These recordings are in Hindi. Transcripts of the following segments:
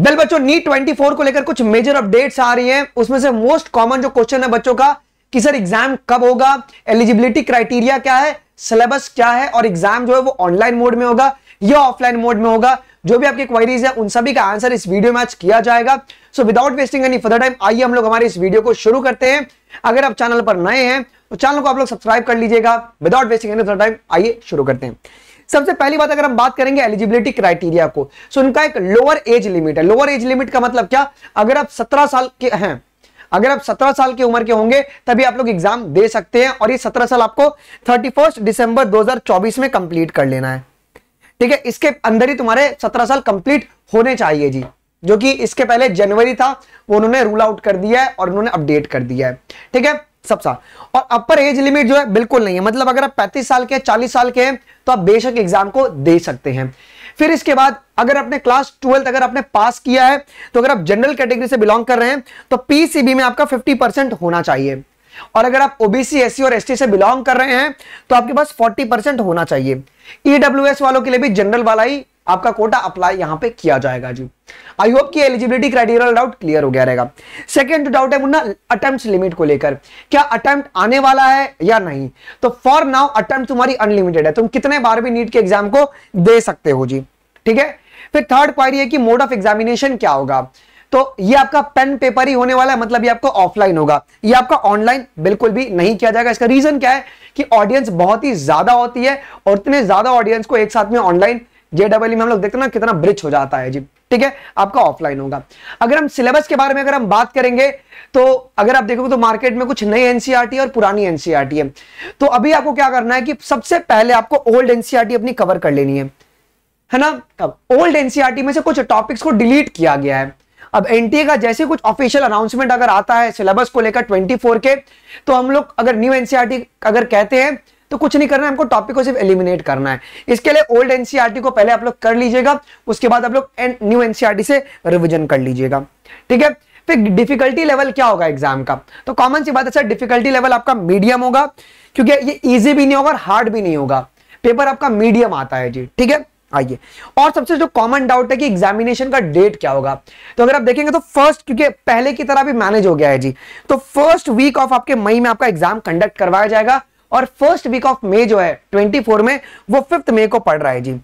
बेल बच्चों नीट ट्वेंटी को लेकर कुछ मेजर अपडेट्स आ रही हैं उसमें से मोस्ट कॉमन जो क्वेश्चन है बच्चों का कि सर एग्जाम कब होगा एलिजिबिलिटी क्राइटेरिया क्या है सिलेबस क्या है और एग्जाम जो है वो ऑनलाइन मोड में होगा या ऑफलाइन मोड में होगा जो भी आपकी क्वेरीज है उन सभी का आंसर इस वीडियो में आज किया जाएगा so without wasting any further time आइए हम लोग हमारे इस वीडियो को शुरू करते हैं अगर आप चैनल पर नए हैं तो चैनल को आप लोग सब्सक्राइब कर लीजिएगा without wasting any further time आइए शुरू करते हैं सबसे पहली बात अगर हम बात करेंगे एलिजिबिलिटी क्राइटेरिया को सो उनका एक लोअर एज लिमिट है लोअर एज लिमिट का मतलब क्या अगर आप सत्रह साल के हैं अगर आप 17 साल की उम्र के होंगे तभी आप लोग एग्जाम दे सकते हैं और ये 17 साल आपको 31 दिसंबर 2024 में कंप्लीट कर लेना है ठीक है इसके अंदर ही तुम्हारे 17 साल कंप्लीट होने चाहिए जी जो कि इसके पहले जनवरी था वो उन्होंने रूल आउट कर दिया है और उन्होंने अपडेट कर दिया है ठीक है सब साल और अपर एज लिमिट जो है बिल्कुल नहीं है मतलब अगर आप पैंतीस साल के हैं चालीस साल के हैं तो आप बेशक एग्जाम को दे सकते हैं फिर इसके बाद अगर आपने क्लास ट्वेल्थ अगर आपने पास किया है तो अगर आप जनरल कैटेगरी से बिलोंग कर रहे हैं तो पीसीबी में आपका 50 परसेंट होना चाहिए और अगर आप ओबीसी एससी e और एसटी से बिलोंग कर रहे हैं तो आपके पास 40 परसेंट होना चाहिए ईडब्ल्यूएस e वालों के लिए भी जनरल वाला ही आपका कोटा अप्लाई यहां पे किया जाएगा जी आई होप कि एलिजिबिलिटी क्राइटेरियल डाउट क्लियर हो गया रहेगा सेकेंड डाउट है मुन्ना अटेम्प्ट लिमिट को लेकर क्या अटेम्प्ट आने वाला है या नहीं तो फॉर नाउ अटेम्प्ट तुम्हारी अनलिमिटेड है तुम कितने बार भी नीट के एग्जाम को दे सकते हो जी ठीक है फिर थर्ड क्वारी है कि मोड ऑफ एग्जामिनेशन क्या होगा तो ये आपका पेन पेपर ही होने वाला है मतलब ये आपको ऑफलाइन होगा ये आपका ऑनलाइन बिल्कुल भी नहीं किया जाएगा इसका रीजन क्या है कि ऑडियंस बहुत ही ज्यादा होती है और इतने ज्यादा ऑडियंस को एक साथ में ऑनलाइन जे डबल में हम लोग देखते ना कितना ब्रिज हो जाता है जी ठीक है आपका ऑफलाइन होगा अगर हम सिलेबस के बारे में अगर हम बात करेंगे तो अगर आप देखोगे तो मार्केट में कुछ नए एनसीआरटी e और पुरानी एनसीआरटी e है तो अभी आपको क्या करना है कि सबसे पहले आपको ओल्ड एनसीआरटी e अपनी कवर कर लेनी है है ना ओल्ड एनसीआरटी में से कुछ टॉपिक्स को डिलीट किया गया है अब एनटीए का जैसे कुछ ऑफिशियल अनाउंसमेंट अगर आता है सिलेबस को लेकर ट्वेंटी के तो हम लोग अगर न्यू एनसीआरटी अगर कहते हैं तो कुछ नहीं करना है हमको टॉपिक को सिर्फ एलिमिनेट करना है इसके लिए ओल्ड एनसीआरटी e को पहले आप लोग कर लीजिएगा उसके बाद आप लोग न्यू एनसीआरटी e से रिविजन कर लीजिएगा ठीक है फिर डिफिकल्टी लेवल क्या होगा एग्जाम का तो कॉमन सी बात है सर डिफिकल्टी लेवल आपका मीडियम होगा क्योंकि ये इजी भी नहीं होगा और हार्ड भी नहीं होगा पेपर आपका मीडियम आता है जी ठीक है आइए और सबसे जो कॉमन डाउट है कि एग्जामिनेशन का डेट क्या होगा तो अगर आप देखेंगे तो फर्स्ट क्योंकि पहले की तरह भी मैनेज हो गया है जी तो फर्स्ट वीक ऑफ आपके मई में आपका एग्जाम कंडक्ट करवाया जाएगा और फर्स्ट वीक ऑफ मे जो है 24 में वो फिफ्थ मई को पड़ रहा है जी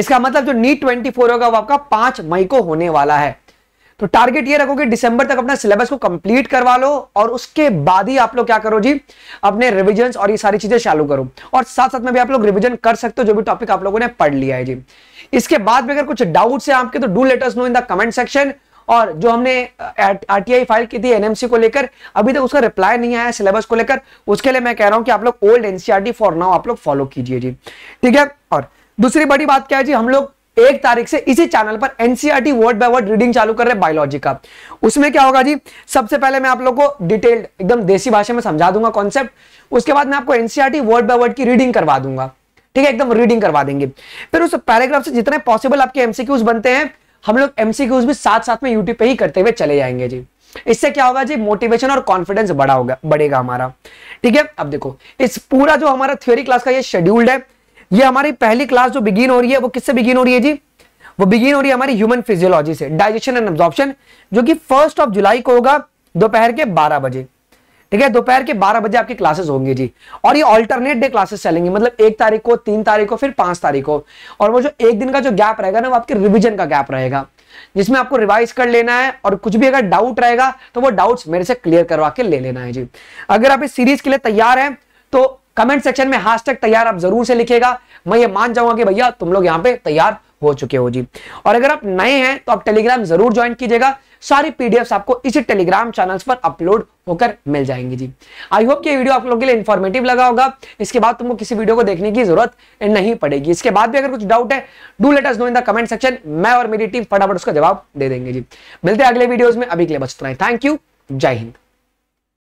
इसका मतलब जो नीट 24 होगा वो आपका पांच मई को होने वाला है तो टारगेट ये रखो कि दिसंबर तक अपना सिलेबस को कंप्लीट करवा लो और उसके बाद ही आप लोग क्या करो जी अपने रिविजन और ये सारी चीजें चालू करो और साथ साथ में भी आप लोग रिविजन कर सकते हो जो भी टॉपिक आप लोगों ने पढ़ लिया है जी इसके बाद भी अगर कुछ डाउट्स है आपके तो do let us know in the comment section और जो हमने आरटीआई फाइल की थी एनएमसी को लेकर अभी तक उसका रिप्लाई नहीं आया सिलेबस को लेकर उसके लिए मैं कह रहा हूं कि आप लोग ओल्ड एनसीआरटी फॉर नाउ आप लोग फॉलो कीजिए जी ठीक है और दूसरी बड़ी बात क्या है जी हम लोग एक तारीख से इसी चैनल पर NCERT word by word reading चालू कर रहे हैं बायोलॉजी का उसमें क्या होगा जी सबसे पहले मैं आप लोग को डिटेल्ड एकदम देसी भाषा में समझा दूंगा कॉन्सेप्ट उसके बाद मैं आपको एनसीआरटी वर्ड बाय वर्ड की रीडिंग करवा दूंगा ठीक है एकदम रीडिंग करवा देंगे फिर उस पैराग्राफ से जितने पॉसिबल आपके एमसीक्यूज बनते हैं हम लोग एमसीक्यूज भी साथ साथ में यूट्यूब पे ही करते हुए चले जाएंगे जी इससे क्या होगा जी मोटिवेशन और कॉन्फिडेंस बड़ा होगा बढ़ेगा हमारा ठीक है अब देखो इस पूरा जो हमारा थ्योरी क्लास का ये शेड्यूल्ड है ये हमारी पहली क्लास जो बिगिन हो रही है वो किससे बिगिन हो रही है जी वो बिगिन हो रही है हमारी ह्यूमन फिजियोलॉजी से डाइजेशन एंड एब्जॉर्प्शन जो कि फर्स्ट ऑफ जुलाई को होगा दोपहर के बारह बजे ठीक है दोपहर के बारह बजे आपकी क्लासेस होंगी जी और ये ऑल्टरनेट डे क्लासेस चलेंगी मतलब एक तारीख को तीन तारीख को फिर पांच तारीख को और वो जो एक दिन का जो गैप रहेगा ना वो आपके रिविजन का गैप रहेगा जिसमें आपको रिवाइज कर लेना है और कुछ भी अगर डाउट रहेगा तो वो डाउट मेरे से क्लियर करवा के ले लेना है जी अगर आप इस सीरीज के लिए तैयार है तो कमेंट सेक्शन में हाश तैयार आप जरूर से लिखेगा मैं ये मान जाऊंगा कि भैया तुम लोग यहाँ पे तैयार हो चुके हो जी और अगर आप नए हैं तो आप टेलीग्राम जरूर ज्वाइन कीजिएगा सारी पीडीएफ आपको इसी टेलीग्राम चैनल्स पर अपलोड होकर मिल जाएंगे जी आई होप ये वीडियो आप लोगों के लिए इन्फॉर्मेटिव लगा होगा इसके बाद तुमको किसी वीडियो को देखने की जरूरत नहीं पड़ेगी इसके बाद भी अगर कुछ डाउट है do let us know in the comment section मैं और मेरी टीम फटाफट उसका जवाब दे देंगे जी मिलते हैं अगले वीडियोज में अभी के लिए बस इतना थैंक यू जय हिंद